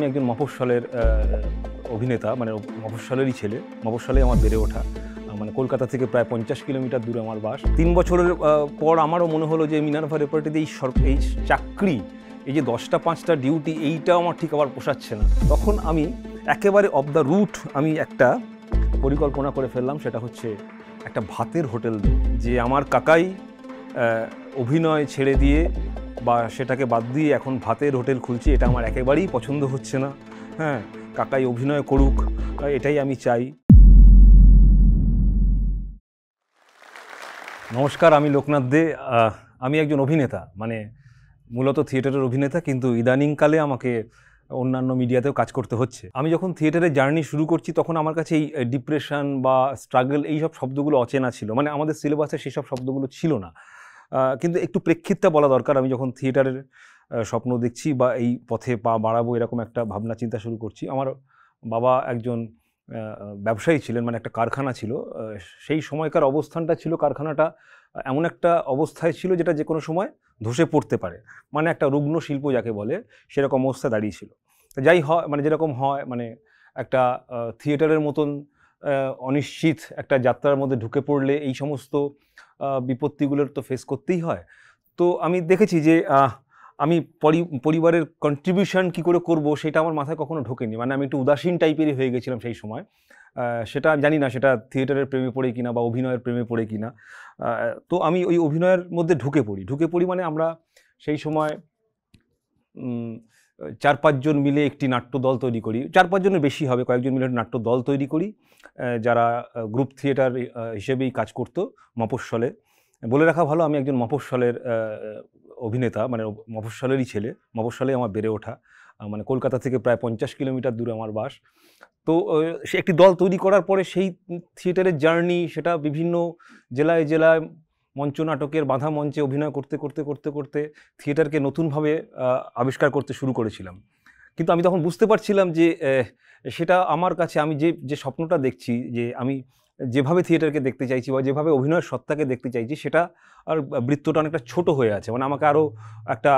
আমি একজন মফস্বলের অভিনেতা মানে মফস্বলেরই ছেলে মফস্বলে আমার বেড়ে ওঠা মানে কলকাতা থেকে প্রায় পঞ্চাশ কিলোমিটার দূরে আমার বাস তিন বছরের পর আমারও মনে হলো যে মিনারভা রেপার্টিতে এই এই চাকরি এই যে দশটা পাঁচটা ডিউটি এইটা আমার ঠিক আবার পোষাচ্ছে না তখন আমি একেবারে অফ দ্য রুট আমি একটা পরিকল্পনা করে ফেললাম সেটা হচ্ছে একটা ভাতের হোটেল যে আমার কাকাই অভিনয় ছেড়ে দিয়ে বা সেটাকে বাদ দিয়ে এখন ভাতের হোটেল খুলছি এটা আমার একেবারেই পছন্দ হচ্ছে না হ্যাঁ কাকাই অভিনয় করুক এটাই আমি চাই নমস্কার আমি লোকনাথ দে আমি একজন অভিনেতা মানে মূলত থিয়েটারের অভিনেতা কিন্তু ইদানিংকালে আমাকে অন্যান্য মিডিয়াতেও কাজ করতে হচ্ছে আমি যখন থিয়েটারের জার্নি শুরু করছি তখন আমার কাছে এই ডিপ্রেশন বা স্ট্রাগল এইসব শব্দগুলো অচেনা ছিল মানে আমাদের সিলেবাসে সেসব শব্দগুলো ছিল না কিন্তু একটু প্রেক্ষিতটা বলা দরকার আমি যখন থিয়েটারের স্বপ্ন দেখছি বা এই পথে পা বাড়াবো এরকম একটা ভাবনা চিন্তা শুরু করছি আমার বাবা একজন ব্যবসায়ী ছিলেন মানে একটা কারখানা ছিল সেই সময়কার অবস্থানটা ছিল কারখানাটা এমন একটা অবস্থায় ছিল যেটা যে কোনো সময় ধসে পড়তে পারে মানে একটা রুগ্ন শিল্প যাকে বলে সেরকম অবস্থায় দাঁড়িয়েছিল যাই হয় মানে যেরকম হয় মানে একটা থিয়েটারের মতন অনিশ্চিত একটা যাত্রার মধ্যে ঢুকে পড়লে এই সমস্ত বিপত্তিগুলোর তো ফেস করতেই হয় তো আমি দেখেছি যে আমি পরিবারের কন্ট্রিবিউশন কি করে করব সেটা আমার মাথায় কখনো ঢোকেনি মানে আমি একটু উদাসীন টাইপেরই হয়ে গেছিলাম সেই সময় সেটা জানি না সেটা থিয়েটারের প্রেমে পড়ে কিনা বা অভিনয়ের প্রেমে পড়ে কিনা তো আমি ওই অভিনয়ের মধ্যে ঢুকে পড়ি ঢুকে পড়ি মানে আমরা সেই সময় চার পাঁচজন মিলে একটি নাট্যদল তৈরি করি চার পাঁচজনের বেশি হবে কয়েকজন মিলে নাট্যদল তৈরি করি যারা গ্রুপ থিয়েটার হিসেবেই কাজ করত মফস্বলে বলে রাখা ভালো আমি একজন মফস্বলের অভিনেতা মানে মফস্বলেরই ছেলে মফস্বলে আমার বেড়ে ওঠা মানে কলকাতা থেকে প্রায় পঞ্চাশ কিলোমিটার দূরে আমার বাস তো সে একটি দল তৈরি করার পরে সেই থিয়েটারের জার্নি সেটা বিভিন্ন জেলায় জেলায় মঞ্চনাটকের বাঁধা মঞ্চে অভিনয় করতে করতে করতে করতে থিয়েটারকে নতুনভাবে আবিষ্কার করতে শুরু করেছিলাম কিন্তু আমি তখন বুঝতে পারছিলাম যে সেটা আমার কাছে আমি যে যে স্বপ্নটা দেখছি যে আমি যেভাবে থিয়েটারকে দেখতে চাইছি বা যেভাবে অভিনয়ের সত্তাকে দেখতে চাইছি সেটা আর বৃত্তটা অনেকটা ছোট হয়ে আছে মানে আমাকে আরও একটা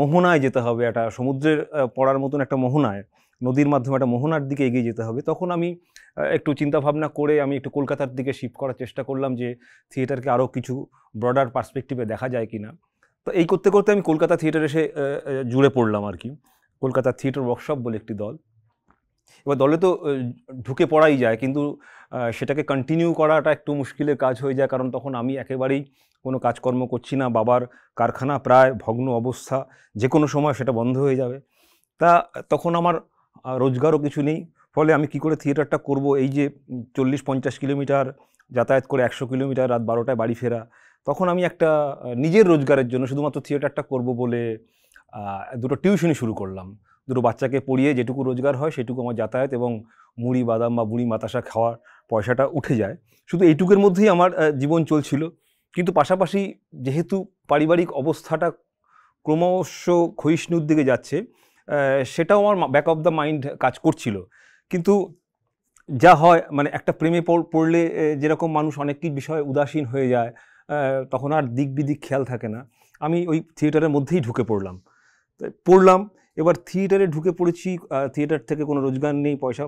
মোহনায় যেতে হবে একটা সমুদ্রের পড়ার মতন একটা মোহনায় নদীর মাধ্যমে একটা মোহনার দিকে এগিয়ে যেতে হবে তখন আমি একটু চিন্তাভাবনা করে আমি একটু কলকাতার দিকে শিফট করার চেষ্টা করলাম যে থিয়েটারকে আরও কিছু ব্রডার পার্সপেক্টিভে দেখা যায় কি না তো এই করতে করতে আমি কলকাতা থিয়েটারে এসে জুড়ে পড়লাম আর কি কলকাতা থিয়েটার ওয়ার্কশপ বলে একটি দল এবার দলে তো ঢুকে পড়াই যায় কিন্তু সেটাকে কন্টিনিউ করাটা একটু মুশকিলের কাজ হয়ে যায় কারণ তখন আমি একেবারেই কোনো কাজকর্ম করছি না বাবার কারখানা প্রায় ভগ্ন অবস্থা যে কোনো সময় সেটা বন্ধ হয়ে যাবে তা তখন আমার রোজগারও কিছু নেই ফলে আমি কি করে থিয়েটারটা করব এই যে চল্লিশ পঞ্চাশ কিলোমিটার যাতায়াত করে একশো কিলোমিটার রাত বারোটায় বাড়ি ফেরা তখন আমি একটা নিজের রোজগারের জন্য শুধুমাত্র থিয়েটারটা করব বলে দুটো টিউশনি শুরু করলাম দুটো বাচ্চাকে পড়িয়ে যেটুকু রোজগার হয় সেটুকু আমার যাতায়াত এবং মুড়ি বাদাম বা বুড়ি মাতাসা খাওয়ার পয়সাটা উঠে যায় শুধু এইটুকের মধ্যেই আমার জীবন চলছিল কিন্তু পাশাপাশি যেহেতু পারিবারিক অবস্থাটা ক্রমশ ক্ষয়িষ্ণুর দিকে যাচ্ছে সেটাও আমার ব্যাক অফ দ্য মাইন্ড কাজ করছিল কিন্তু যা হয় মানে একটা প্রেমে পড়লে যেরকম মানুষ অনেক কি বিষয়ে উদাসীন হয়ে যায় তখন আর দিক বিদিক খেয়াল থাকে না আমি ওই থিয়েটারের মধ্যেই ঢুকে পড়লাম পড়লাম এবার থিয়েটারে ঢুকে পড়েছি থিয়েটার থেকে কোনো রোজগার নেই পয়সা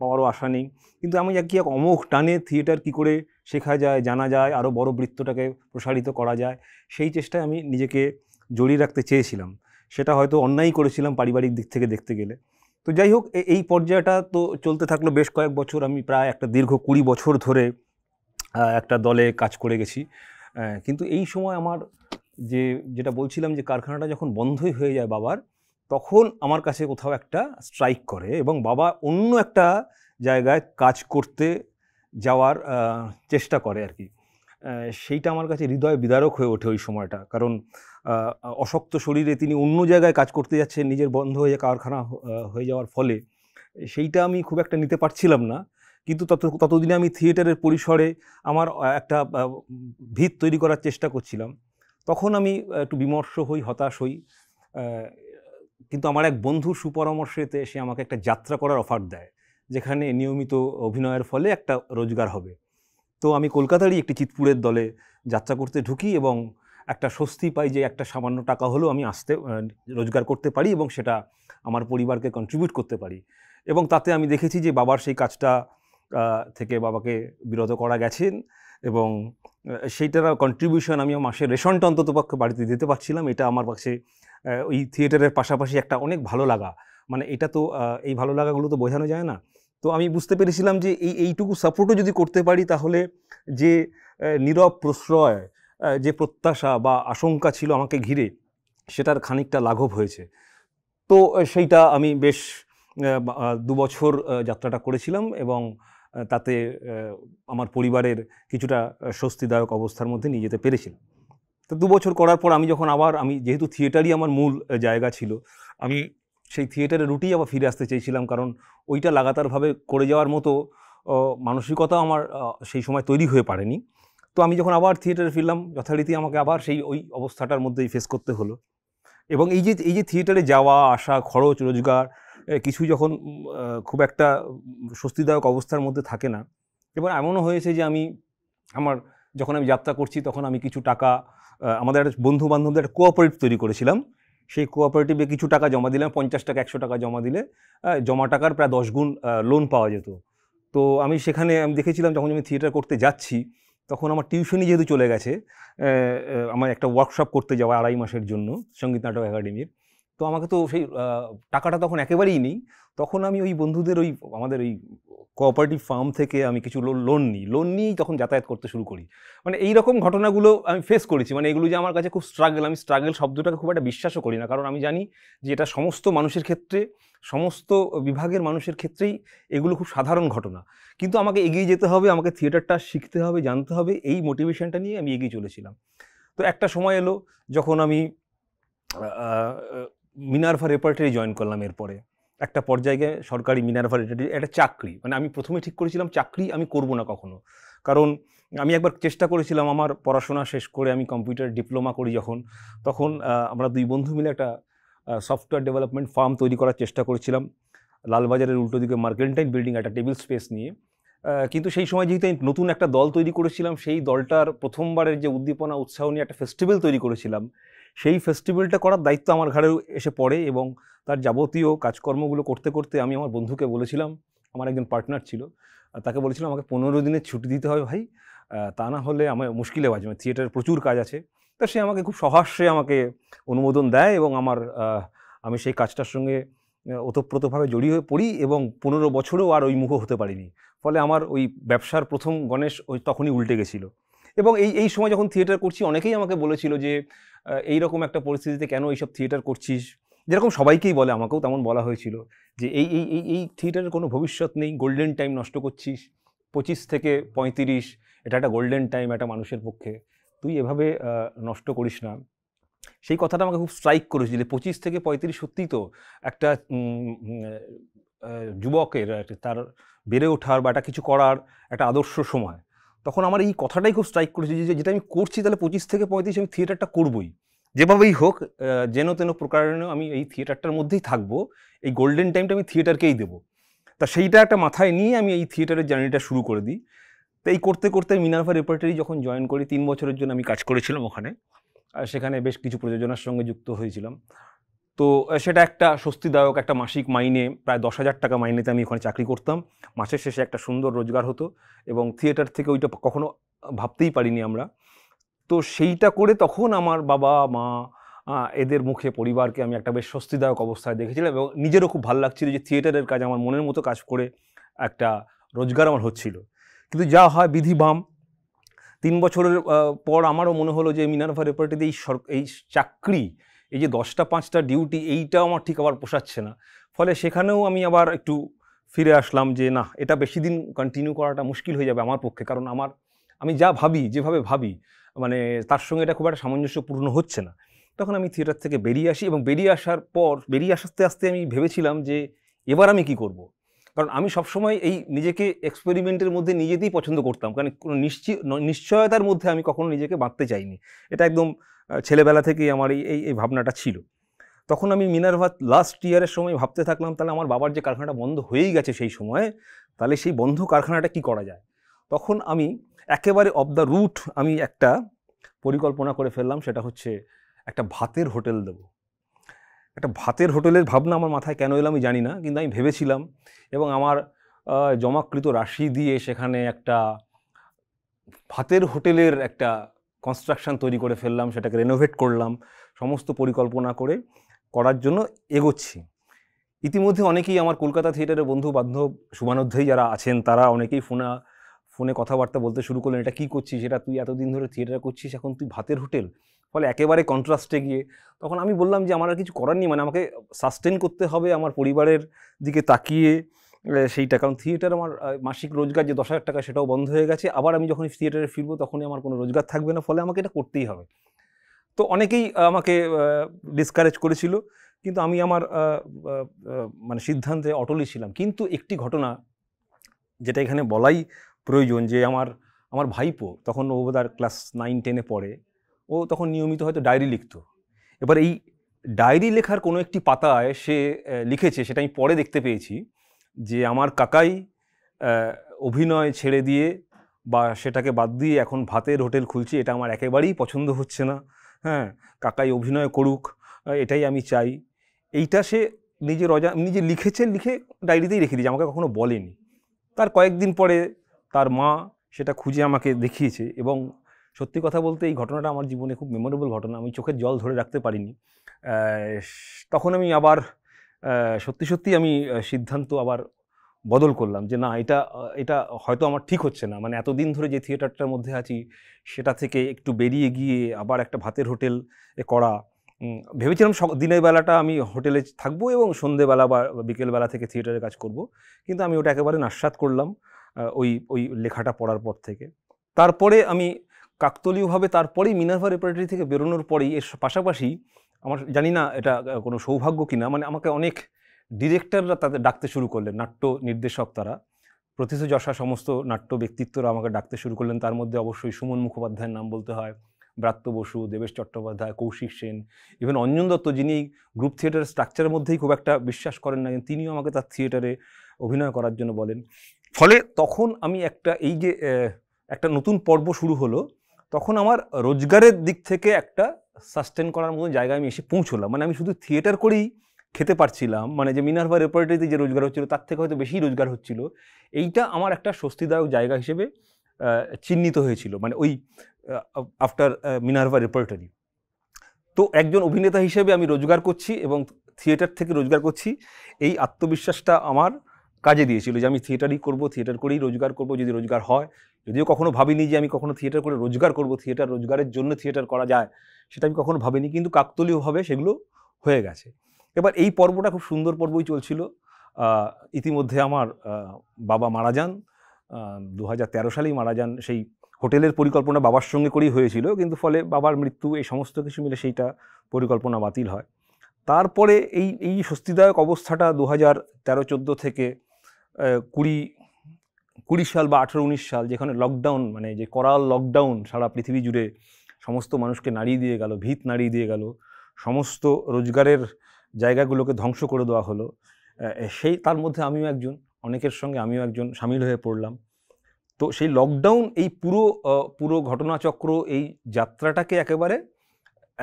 পাওয়ারও আশা নেই কিন্তু আমি কি এক অমোঘ টানে থিয়েটার কি করে শেখা যায় জানা যায় আরও বড় বৃত্তটাকে প্রসারিত করা যায় সেই চেষ্টায় আমি নিজেকে জড়িয়ে রাখতে চেয়েছিলাম সেটা হয়তো অন্যায় করেছিলাম পারিবারিক দিক থেকে দেখতে গেলে তো যাই হোক এই পর্যায়টা তো চলতে থাকলো বেশ কয়েক বছর আমি প্রায় একটা দীর্ঘ কুড়ি বছর ধরে একটা দলে কাজ করে গেছি কিন্তু এই সময় আমার যে যেটা বলছিলাম যে কারখানাটা যখন বন্ধই হয়ে যায় বাবার তখন আমার কাছে কোথাও একটা স্ট্রাইক করে এবং বাবা অন্য একটা জায়গায় কাজ করতে যাওয়ার চেষ্টা করে আর কি সেইটা আমার কাছে হৃদয় বিদারক হয়ে ওঠে ওই সময়টা কারণ অশক্ত শরীরে তিনি অন্য জায়গায় কাজ করতে যাচ্ছেন নিজের বন্ধ হয়ে কারখানা হয়ে যাওয়ার ফলে সেইটা আমি খুব একটা নিতে পারছিলাম না কিন্তু তত ততদিনে আমি থিয়েটারের পরিসরে আমার একটা ভিত তৈরি করার চেষ্টা করছিলাম তখন আমি একটু বিমর্ষ হই হতাশ হই কিন্তু আমার এক বন্ধু সুপরামর্শেতে সে আমাকে একটা যাত্রা করার অফার দেয় যেখানে নিয়মিত অভিনয়ের ফলে একটা রোজগার হবে তো আমি কলকাতারই একটি চিতপুরের দলে যাত্রা করতে ঢুকি এবং একটা স্বস্তি পাই যে একটা সামান্য টাকা হলেও আমি আসতে রোজগার করতে পারি এবং সেটা আমার পরিবারকে কন্ট্রিবিউট করতে পারি এবং তাতে আমি দেখেছি যে বাবার সেই কাজটা থেকে বাবাকে বিরত করা গেছেন এবং সেইটার কন্ট্রিবিউশন আমি মাসের রেশনটা অন্তত পক্ষে বাড়িতে দিতে পারছিলাম এটা আমার কাছে ওই থিয়েটারের পাশাপাশি একটা অনেক ভালো লাগা মানে এটা তো এই ভালো লাগাগুলো তো বোঝানো যায় না তো আমি বুঝতে পেরেছিলাম যে এই এইটুকু সাপোর্টও যদি করতে পারি তাহলে যে নীরব প্রশ্রয় যে প্রত্যাশা বা আশঙ্কা ছিল আমাকে ঘিরে সেটার খানিকটা লাঘব হয়েছে তো সেইটা আমি বেশ দু বছর যাত্রাটা করেছিলাম এবং তাতে আমার পরিবারের কিছুটা স্বস্তিদায়ক অবস্থার মধ্যে নিয়ে যেতে পেরেছিলাম তো দু বছর করার পর আমি যখন আবার আমি যেহেতু থিয়েটারই আমার মূল জায়গা ছিল আমি সেই থিয়েটারে রুটি আবার ফিরে আসতে চেয়েছিলাম কারণ ওইটা লাগাতারভাবে করে যাওয়ার মতো মানসিকতা আমার সেই সময় তৈরি হয়ে পারেনি তো আমি যখন আবার থিয়েটারে ফিরলাম যথারীতি আমাকে আবার সেই ওই অবস্থাটার মধ্যেই ফেস করতে হলো এবং এই যে এই যে থিয়েটারে যাওয়া আসা খরচ রোজগার কিছু যখন খুব একটা স্বস্তিদায়ক অবস্থার মধ্যে থাকে না এবার এমনও হয়েছে যে আমি আমার যখন আমি যাত্রা করছি তখন আমি কিছু টাকা আমাদের বন্ধু বান্ধবদের কোঅপারেটিভ তৈরি করেছিলাম সেই কোঅপারেটিভে কিছু টাকা জমা দিলাম পঞ্চাশ টাকা একশো টাকা জমা দিলে জমা টাকার প্রায় দশ গুণ লোন পাওয়া যেত তো আমি সেখানে আমি দেখেছিলাম যখন আমি থিয়েটার করতে যাচ্ছি তখন আমার টিউশনই যেহেতু চলে গেছে আমার একটা ওয়ার্কশপ করতে যাওয়া আড়াই মাসের জন্য সঙ্গীত নাটক একাডেমির তো আমাকে তো সেই টাকাটা তখন একেবারেই নেই তখন আমি ওই বন্ধুদের ওই আমাদের ওই কোঅপারেটিভ ফার্ম থেকে আমি কিছু লোন নিই লোন নিয়েই তখন যাতায়াত করতে শুরু করি মানে এই রকম ঘটনাগুলো আমি ফেস করেছি মানে এগুলো যে আমার কাছে খুব স্ট্রাগল আমি স্ট্রাগল শব্দটাকে খুব একটা বিশ্বাসও করি না কারণ আমি জানি যে এটা সমস্ত মানুষের ক্ষেত্রে সমস্ত বিভাগের মানুষের ক্ষেত্রেই এগুলো খুব সাধারণ ঘটনা কিন্তু আমাকে এগিয়ে যেতে হবে আমাকে থিয়েটারটা শিখতে হবে জানতে হবে এই মোটিভেশনটা নিয়ে আমি এগিয়ে চলেছিলাম তো একটা সময় এলো যখন আমি মিনারভা রেপার্টারি জয়েন করলাম এরপরে একটা পর্যায়ে সরকারি মিনারভা রেপার্টারি একটা চাকরি মানে আমি প্রথমে ঠিক করেছিলাম চাকরি আমি করব না কখনো কারণ আমি একবার চেষ্টা করেছিলাম আমার পড়াশোনা শেষ করে আমি কম্পিউটার ডিপ্লোমা করি যখন তখন আমরা দুই বন্ধু মিলে একটা সফটওয়্যার ডেভেলপমেন্ট ফার্ম তৈরি করার চেষ্টা করেছিলাম লালবাজারের উল্টো দিকে মার্কেন্টাইন বিল্ডিং একটা টেবিল স্পেস নিয়ে কিন্তু সেই সময় যেহেতু আমি নতুন একটা দল তৈরি করেছিলাম সেই দলটার প্রথমবারের যে উদ্দীপনা উৎসাহ নিয়ে একটা ফেস্টিভ্যাল তৈরি করেছিলাম সেই ফেস্টিভ্যালটা করার দায়িত্ব আমার ঘরে এসে পড়ে এবং তার যাবতীয় কাজকর্মগুলো করতে করতে আমি আমার বন্ধুকে বলেছিলাম আমার একজন পার্টনার ছিল তাকে বলেছিলাম আমাকে পনেরো দিনের ছুটি দিতে হবে ভাই তা না হলে আমার মুশকিলে বাজবে থিয়েটারে মানে প্রচুর কাজ আছে তা সে আমাকে খুব সহাস্যে আমাকে অনুমোদন দেয় এবং আমার আমি সেই কাজটার সঙ্গে ওতপ্রোতভাবে জড়িয়ে হয়ে পড়ি এবং পনেরো বছরেও আর ওই মুখো হতে পারিনি ফলে আমার ওই ব্যবসার প্রথম গণেশ ওই তখনই উল্টে গেছিলো এবং এই এই সময় যখন থিয়েটার করছি অনেকেই আমাকে বলেছিল যে এই রকম একটা পরিস্থিতিতে কেন এইসব থিয়েটার করছিস যেরকম সবাইকেই বলে আমাকেও তেমন বলা হয়েছিল যে এই এই এই এই থিয়েটারের কোনো ভবিষ্যৎ নেই গোল্ডেন টাইম নষ্ট করছিস পঁচিশ থেকে পঁয়ত্রিশ এটা একটা গোল্ডেন টাইম একটা মানুষের পক্ষে তুই এভাবে নষ্ট করিস না সেই কথাটা আমাকে খুব স্ট্রাইক করেছিল পঁচিশ থেকে পঁয়ত্রিশ সত্যিই তো একটা যুবকের তার বেড়ে ওঠার বা একটা কিছু করার একটা আদর্শ সময় তখন আমার এই কথাটাই খুব স্ট্রাইক করেছে যে যেটা আমি করছি তাহলে পঁচিশ থেকে পঁয়ত্রিশ আমি থিয়েটারটা করবই যেভাবেই হোক যেন তেন প্রকারণে আমি এই থিয়েটারটার মধ্যেই থাকবো এই গোল্ডেন টাইমটা আমি থিয়েটারকেই দেবো তা সেইটা একটা মাথায় নিয়ে আমি এই থিয়েটারের জার্নিটা শুরু করে দিই তো এই করতে করতে মিনারফা রেপার্টারি যখন জয়েন করি তিন বছরের জন্য আমি কাজ করেছিলাম ওখানে সেখানে বেশ কিছু প্রযোজনার সঙ্গে যুক্ত হয়েছিলাম তো সেটা একটা স্বস্তিদায়ক একটা মাসিক মাইনে প্রায় দশ হাজার টাকা মাইনেতে আমি ওখানে চাকরি করতাম মাসের শেষে একটা সুন্দর রোজগার হতো এবং থিয়েটার থেকে ওইটা কখনো ভাবতেই পারিনি আমরা তো সেইটা করে তখন আমার বাবা মা এদের মুখে পরিবারকে আমি একটা বেশ স্বস্তিদায়ক অবস্থায় দেখেছিলাম এবং নিজেরও খুব ভালো লাগছিল যে থিয়েটারের কাজ আমার মনের মতো কাজ করে একটা রোজগার আমার হচ্ছিল কিন্তু যা হয় বিধি বাম তিন বছরের পর আমারও মনে হলো যে মিনার্ভা রেপার্টিতে এই এই চাকরি এই যে দশটা পাঁচটা ডিউটি এইটাও আমার ঠিক আবার পোষাচ্ছে না ফলে সেখানেও আমি আবার একটু ফিরে আসলাম যে না এটা বেশি দিন কন্টিনিউ করাটা মুশকিল হয়ে যাবে আমার পক্ষে কারণ আমার আমি যা ভাবি যেভাবে ভাবি মানে তার সঙ্গে এটা খুব একটা সামঞ্জস্যপূর্ণ হচ্ছে না তখন আমি থিয়েটার থেকে বেরিয়ে আসি এবং বেরিয়ে আসার পর বেরিয়ে আসতে আসতে আমি ভেবেছিলাম যে এবার আমি কি করব। কারণ আমি সবসময় এই নিজেকে এক্সপেরিমেন্টের মধ্যে নিজেতেই পছন্দ করতাম কারণ কোনো নিশ্চিত নিশ্চয়তার মধ্যে আমি কখনো নিজেকে বাঁধতে চাইনি এটা একদম ছেলেবেলা থেকেই আমার এই এই ভাবনাটা ছিল তখন আমি মিনারভাত লাস্ট ইয়ারের সময় ভাবতে থাকলাম তাহলে আমার বাবার যে কারখানাটা বন্ধ হয়েই গেছে সেই সময়ে তাহলে সেই বন্ধ কারখানাটা কি করা যায় তখন আমি একেবারে অফ দ্য রুট আমি একটা পরিকল্পনা করে ফেললাম সেটা হচ্ছে একটা ভাতের হোটেল দেবো একটা ভাতের হোটেলের ভাবনা আমার মাথায় কেন এলাম আমি জানি না কিন্তু আমি ভেবেছিলাম এবং আমার জমাকৃত রাশি দিয়ে সেখানে একটা ভাতের হোটেলের একটা কনস্ট্রাকশান তৈরি করে ফেললাম সেটাকে রেনোভেট করলাম সমস্ত পরিকল্পনা করে করার জন্য এগোচ্ছি ইতিমধ্যে অনেকেই আমার কলকাতা থিয়েটারের বন্ধু বান্ধব শুভানোধ্যায়ী যারা আছেন তারা অনেকেই ফোনা ফোনে কথাবার্তা বলতে শুরু করলেন এটা কী করছিস এটা তুই এতদিন ধরে থিয়েটার করছিস এখন তুই ভাতের হোটেল ফলে একেবারে কন্ট্রাস্টে গিয়ে তখন আমি বললাম যে আমার আর কিছু করার নেই মানে আমাকে সাস্টেন করতে হবে আমার পরিবারের দিকে তাকিয়ে সেইটা কারণ থিয়েটার আমার মাসিক রোজগার যে দশ হাজার টাকা সেটাও বন্ধ হয়ে গেছে আবার আমি যখন থিয়েটারে ফিরবো তখনই আমার কোনো রোজগার থাকবে না ফলে আমাকে এটা করতেই হবে তো অনেকেই আমাকে ডিসকারেজ করেছিল কিন্তু আমি আমার মানে সিদ্ধান্তে অটলই ছিলাম কিন্তু একটি ঘটনা যেটা এখানে বলাই প্রয়োজন যে আমার আমার ভাইপো তখন ও ক্লাস নাইন টেনে পড়ে ও তখন নিয়মিত হয়তো ডায়েরি লিখত এবার এই ডায়েরি লেখার কোনো একটি পাতায় সে লিখেছে সেটা আমি পরে দেখতে পেয়েছি যে আমার কাকাই অভিনয় ছেড়ে দিয়ে বা সেটাকে বাদ দিয়ে এখন ভাতের হোটেল খুলছি এটা আমার একেবারেই পছন্দ হচ্ছে না হ্যাঁ কাকাই অভিনয় করুক এটাই আমি চাই এইটা সে নিজে রজা নিজে লিখেছে লিখে ডায়েরিতেই রেখে দিয়েছে আমাকে কখনো বলেনি তার কয়েকদিন পরে তার মা সেটা খুঁজে আমাকে দেখিয়েছে এবং সত্যি কথা বলতে এই ঘটনাটা আমার জীবনে খুব মেমোরেবল ঘটনা আমি চোখের জল ধরে রাখতে পারিনি তখন আমি আবার সত্যি সত্যি আমি সিদ্ধান্ত আবার বদল করলাম যে না এটা এটা হয়তো আমার ঠিক হচ্ছে না মানে এতদিন ধরে যে থিয়েটারটার মধ্যে আছি সেটা থেকে একটু বেরিয়ে গিয়ে আবার একটা ভাতের হোটেল করা ভেবেছিলাম দিনের বেলাটা আমি হোটেলে থাকবো এবং সন্ধেবেলা বা বিকেলবেলা থেকে থিয়েটারে কাজ করব কিন্তু আমি ওটা একেবারে নাস্বাদ করলাম ওই ওই লেখাটা পড়ার পর থেকে তারপরে আমি কাকতলীয়ভাবে তারপরেই মিনার্ভা রেপারেটরি থেকে বেরোনোর পরেই এর পাশাপাশি আমার জানি না এটা কোনো সৌভাগ্য কিনা মানে আমাকে অনেক ডিরেক্টররা তাদের ডাকতে শুরু করলেন নাট্য নির্দেশক তারা যশা সমস্ত নাট্য ব্যক্তিত্বরা আমাকে ডাকতে শুরু করলেন তার মধ্যে অবশ্যই সুমন মুখোপাধ্যায়ের নাম বলতে হয় ব্রাত্য বসু দেবেশ চট্টোপাধ্যায় কৌশিক সেন ইভেন অঞ্জন দত্ত যিনি গ্রুপ থিয়েটারের স্ট্রাকচারের মধ্যেই খুব একটা বিশ্বাস করেন না তিনিও আমাকে তার থিয়েটারে অভিনয় করার জন্য বলেন ফলে তখন আমি একটা এই যে একটা নতুন পর্ব শুরু হলো তখন আমার রোজগারের দিক থেকে একটা সাস্টেন করার মতো জায়গায় আমি এসে পৌঁছলাম মানে আমি শুধু থিয়েটার করেই খেতে পারছিলাম মানে যে মিনারভা রেপারেটরিতে যে রোজগার হচ্ছিলো তার থেকে হয়তো বেশি রোজগার হচ্ছিল এইটা আমার একটা স্বস্তিদায়ক জায়গা হিসেবে চিহ্নিত হয়েছিল মানে ওই আফটার মিনারভা রেপারেটরি তো একজন অভিনেতা হিসেবে আমি রোজগার করছি এবং থিয়েটার থেকে রোজগার করছি এই আত্মবিশ্বাসটা আমার কাজে দিয়েছিল যে আমি থিয়েটারই করব থিয়েটার করেই রোজগার করব যদি রোজগার হয় যদিও কখনো ভাবিনি যে আমি কখনো থিয়েটার করে রোজগার করব থিয়েটার রোজগারের জন্য থিয়েটার করা যায় সেটা আমি কখনো ভাবিনি কিন্তু কাকতলীয়ভাবে সেগুলো হয়ে গেছে এবার এই পর্বটা খুব সুন্দর পর্বই চলছিল ইতিমধ্যে আমার বাবা মারা যান দু হাজার সালেই মারা যান সেই হোটেলের পরিকল্পনা বাবার সঙ্গে করেই হয়েছিল কিন্তু ফলে বাবার মৃত্যু এই সমস্ত কিছু মিলে সেইটা পরিকল্পনা বাতিল হয় তারপরে এই এই স্বস্তিদায়ক অবস্থাটা দু হাজার তেরো চোদ্দো থেকে কুড়ি কুড়ি সাল বা আঠেরো উনিশ সাল যেখানে লকডাউন মানে যে করাল লকডাউন সারা পৃথিবী জুড়ে সমস্ত মানুষকে নাড়িয়ে দিয়ে গেল ভিত নাড়িয়ে দিয়ে গেল সমস্ত রোজগারের জায়গাগুলোকে ধ্বংস করে দেওয়া হলো সেই তার মধ্যে আমিও একজন অনেকের সঙ্গে আমিও একজন সামিল হয়ে পড়লাম তো সেই লকডাউন এই পুরো পুরো ঘটনাচক্র এই যাত্রাটাকে একেবারে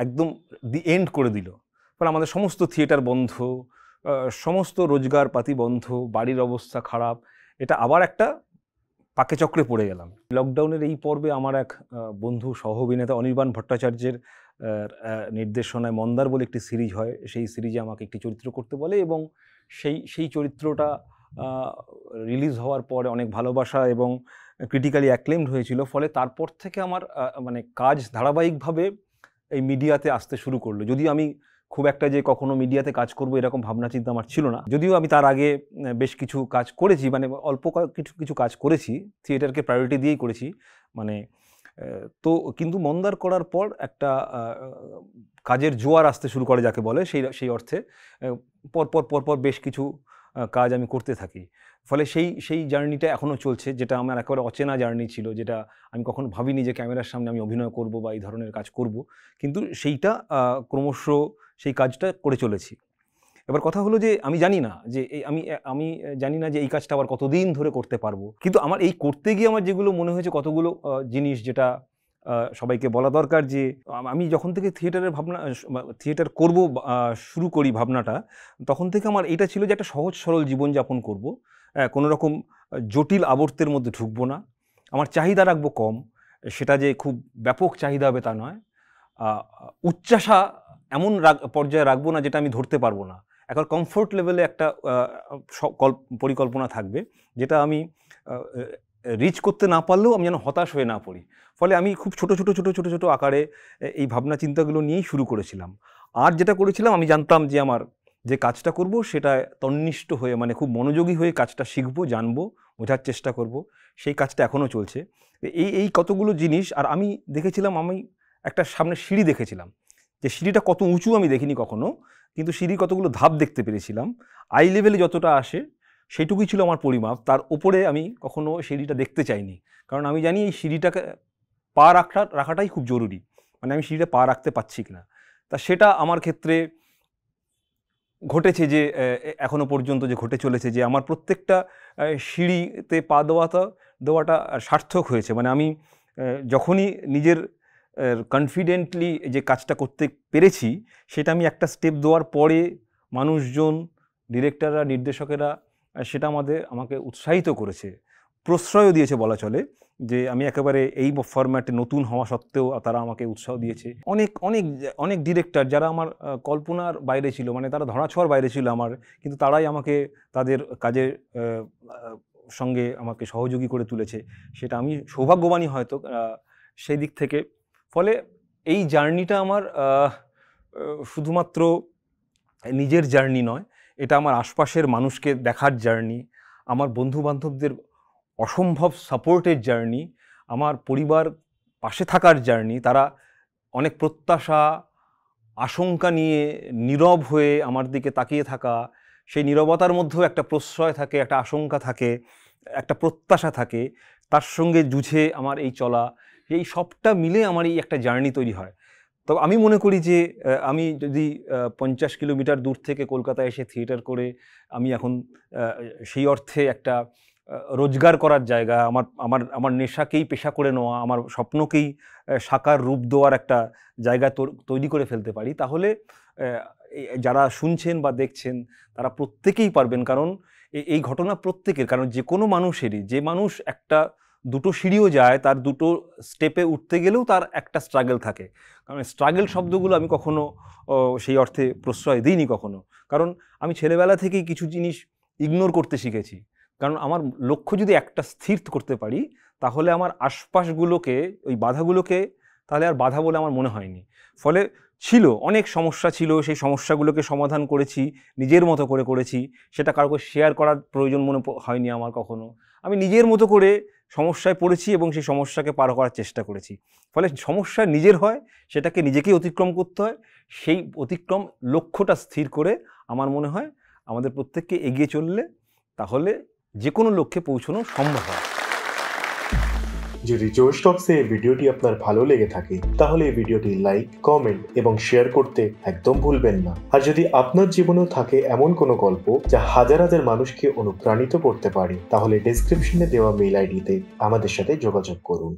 একদম দি এন্ড করে দিল ফলে আমাদের সমস্ত থিয়েটার বন্ধ সমস্ত রোজগার পাতি বন্ধ বাড়ির অবস্থা খারাপ এটা আবার একটা পাকে চক্রে পড়ে গেলাম লকডাউনের এই পর্বে আমার এক বন্ধু সহ অভিনেতা অনির্বাণ ভট্টাচার্যের নির্দেশনায় মন্দার বলে একটি সিরিজ হয় সেই সিরিজে আমাকে একটি চরিত্র করতে বলে এবং সেই সেই চরিত্রটা রিলিজ হওয়ার পরে অনেক ভালোবাসা এবং ক্রিটিক্যালি অ্যাক্লেমড হয়েছিল ফলে তারপর থেকে আমার মানে কাজ ধারাবাহিকভাবে এই মিডিয়াতে আসতে শুরু করলো যদি আমি খুব একটা যে কখনো মিডিয়াতে কাজ করব এরকম ভাবনা চিন্তা আমার ছিল না যদিও আমি তার আগে বেশ কিছু কাজ করেছি মানে অল্প কিছু কিছু কাজ করেছি থিয়েটারকে প্রায়োরিটি দিয়েই করেছি মানে তো কিন্তু মন্দার করার পর একটা কাজের জোয়ার আসতে শুরু করে যাকে বলে সেই সেই অর্থে পরপর পরপর বেশ কিছু কাজ আমি করতে থাকি ফলে সেই সেই জার্নিটা এখনও চলছে যেটা আমার একেবারে অচেনা জার্নি ছিল যেটা আমি কখনো ভাবিনি যে ক্যামেরার সামনে আমি অভিনয় করব বা এই ধরনের কাজ করব কিন্তু সেইটা ক্রমশ সেই কাজটা করে চলেছি এবার কথা হলো যে আমি জানি না যে আমি আমি জানি না যে এই কাজটা আবার কতদিন ধরে করতে পারবো কিন্তু আমার এই করতে গিয়ে আমার যেগুলো মনে হয়েছে কতগুলো জিনিস যেটা সবাইকে বলা দরকার যে আমি যখন থেকে থিয়েটারের ভাবনা থিয়েটার করব শুরু করি ভাবনাটা তখন থেকে আমার এটা ছিল যে একটা সহজ সরল জীবনযাপন করবো কোনো রকম জটিল আবর্তের মধ্যে ঢুকবো না আমার চাহিদা রাখবো কম সেটা যে খুব ব্যাপক চাহিদা হবে তা নয় উচ্চাসা এমন পর্যায়ে রাখবো না যেটা আমি ধরতে পারবো না এখন কমফোর্ট লেভেলে একটা পরিকল্পনা থাকবে যেটা আমি রিচ করতে না পারলেও আমি যেন হতাশ হয়ে না পড়ি ফলে আমি খুব ছোট ছোট ছোট ছোট ছোট আকারে এই ভাবনা চিন্তাগুলো নিয়েই শুরু করেছিলাম আর যেটা করেছিলাম আমি জানতাম যে আমার যে কাজটা করব সেটা তন্নিষ্ট হয়ে মানে খুব মনোযোগী হয়ে কাজটা শিখব জানব বোঝার চেষ্টা করব সেই কাজটা এখনও চলছে এই এই কতগুলো জিনিস আর আমি দেখেছিলাম আমি একটা সামনে সিঁড়ি দেখেছিলাম যে সিঁড়িটা কত উঁচু আমি দেখিনি কখনো কিন্তু সিঁড়ির কতগুলো ধাপ দেখতে পেরেছিলাম আই লেভেলে যতটা আসে সেটুকুই ছিল আমার পরিমাপ তার ওপরে আমি কখনো সিঁড়িটা দেখতে চাইনি কারণ আমি জানি এই সিঁড়িটাকে পা রাখা রাখাটাই খুব জরুরি মানে আমি সিঁড়িটা পা রাখতে পারছি কিনা তা সেটা আমার ক্ষেত্রে ঘটেছে যে এখনো পর্যন্ত যে ঘটে চলেছে যে আমার প্রত্যেকটা সিঁড়িতে পা দেওয়াটা দেওয়াটা সার্থক হয়েছে মানে আমি যখনই নিজের কনফিডেন্টলি যে কাজটা করতে পেরেছি সেটা আমি একটা স্টেপ দেওয়ার পরে মানুষজন ডিরেক্টররা নির্দেশকেরা সেটা আমাদের আমাকে উৎসাহিত করেছে প্রশ্রয় দিয়েছে বলা চলে যে আমি একেবারে এই ফরম্যাটে নতুন হওয়া সত্ত্বেও তারা আমাকে উৎসাহ দিয়েছে অনেক অনেক অনেক ডিরেক্টর যারা আমার কল্পনার বাইরে ছিল মানে তারা ধরাছোঁয়ার বাইরে ছিল আমার কিন্তু তারাই আমাকে তাদের কাজের সঙ্গে আমাকে সহযোগী করে তুলেছে সেটা আমি সৌভাগ্যবানই হয়তো সেই দিক থেকে ফলে এই জার্নিটা আমার শুধুমাত্র নিজের জার্নি নয় এটা আমার আশপাশের মানুষকে দেখার জার্নি আমার বন্ধুবান্ধবদের অসম্ভব সাপোর্টের জার্নি আমার পরিবার পাশে থাকার জার্নি তারা অনেক প্রত্যাশা আশঙ্কা নিয়ে নীরব হয়ে আমার দিকে তাকিয়ে থাকা সেই নীরবতার মধ্যেও একটা প্রশ্রয় থাকে একটা আশঙ্কা থাকে একটা প্রত্যাশা থাকে তার সঙ্গে যুঝে আমার এই চলা এই সবটা মিলে আমার এই একটা জার্নি তৈরি হয় তো আমি মনে করি যে আমি যদি পঞ্চাশ কিলোমিটার দূর থেকে কলকাতায় এসে থিয়েটার করে আমি এখন সেই অর্থে একটা রোজগার করার জায়গা আমার আমার আমার নেশাকেই পেশা করে নেওয়া আমার স্বপ্নকেই সাকার রূপ দেওয়ার একটা জায়গা তৈরি করে ফেলতে পারি তাহলে যারা শুনছেন বা দেখছেন তারা প্রত্যেকেই পারবেন কারণ এই ঘটনা প্রত্যেকের কারণ যে কোনো মানুষেরই যে মানুষ একটা দুটো সিঁড়িও যায় তার দুটো স্টেপে উঠতে গেলেও তার একটা স্ট্রাগল থাকে কারণ স্ট্রাগল শব্দগুলো আমি কখনো সেই অর্থে প্রশ্রয় দিইনি কখনো কারণ আমি ছেলেবেলা থেকেই কিছু জিনিস ইগনোর করতে শিখেছি কারণ আমার লক্ষ্য যদি একটা স্থির করতে পারি তাহলে আমার আশপাশগুলোকে ওই বাধাগুলোকে তাহলে আর বাধা বলে আমার মনে হয়নি ফলে ছিল অনেক সমস্যা ছিল সেই সমস্যাগুলোকে সমাধান করেছি নিজের মতো করে করেছি সেটা কাউকে শেয়ার করার প্রয়োজন মনে হয়নি আমার কখনো আমি নিজের মতো করে সমস্যায় পড়েছি এবং সেই সমস্যাকে পার করার চেষ্টা করেছি ফলে সমস্যা নিজের হয় সেটাকে নিজেকেই অতিক্রম করতে হয় সেই অতিক্রম লক্ষ্যটা স্থির করে আমার মনে হয় আমাদের প্রত্যেককে এগিয়ে চললে তাহলে যে কোনো লক্ষ্যে পৌঁছানো সম্ভব হয় যদি জোশ টক্স এই ভিডিওটি আপনার ভালো লেগে থাকে তাহলে এই ভিডিওটি লাইক কমেন্ট এবং শেয়ার করতে একদম ভুলবেন না আর যদি আপনার জীবনেও থাকে এমন কোনো গল্প যা হাজার হাজার মানুষকে অনুপ্রাণিত করতে পারে তাহলে ডিসক্রিপশনে দেওয়া মেইল আইডিতে আমাদের সাথে যোগাযোগ করুন